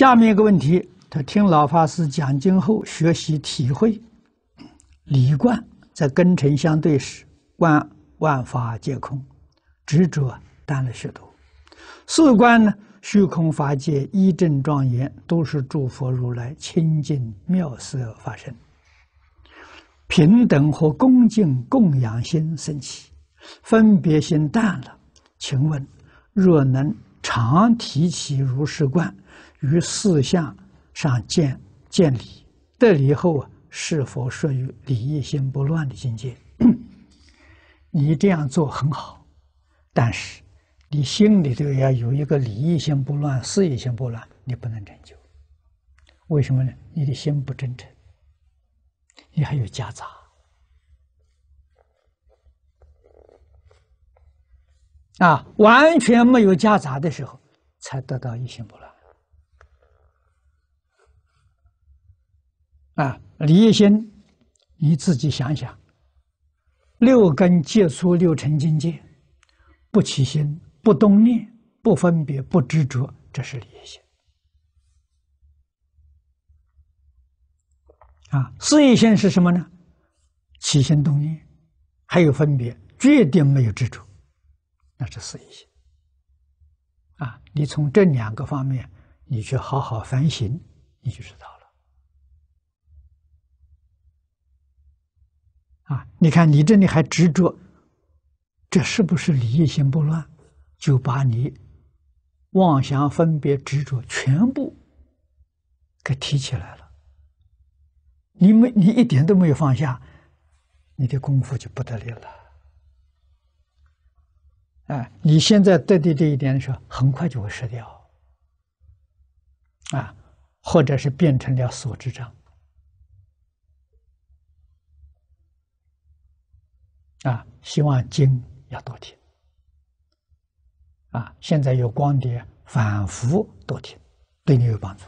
下面一个问题，他听老法师讲经后学习体会，理观在根尘相对时万万法皆空，执着淡了许多。四观呢，虚空法界一正庄严都是诸佛如来清净妙色发生，平等和恭敬供养心升起，分别心淡了。请问，若能。常提起如是观，于四相上见见理，得理后啊，是否属于理一心不乱的境界？你这样做很好，但是你心里头要有一个理一心不乱、事一心不乱，你不能成就。为什么呢？你的心不真诚，你还有夹杂。啊，完全没有夹杂的时候，才得到一心不乱。啊，离心，你自己想想。六根皆出六尘境界，不起心，不动念，不分别，不执着，这是离心。啊，四意心是什么呢？起心动念，还有分别，决定没有执着。那是一意心啊！你从这两个方面，你去好好反省，你就知道了。啊，你看你这里还执着，这是不是你一心不乱，就把你妄想、分别、执着全部给提起来了？你没，你一点都没有放下，你的功夫就不得了了。哎，你现在得的这一点的时候，很快就会失掉，啊，或者是变成了所知障，啊，希望经要多听，啊，现在有光碟反复多听，对你有帮助。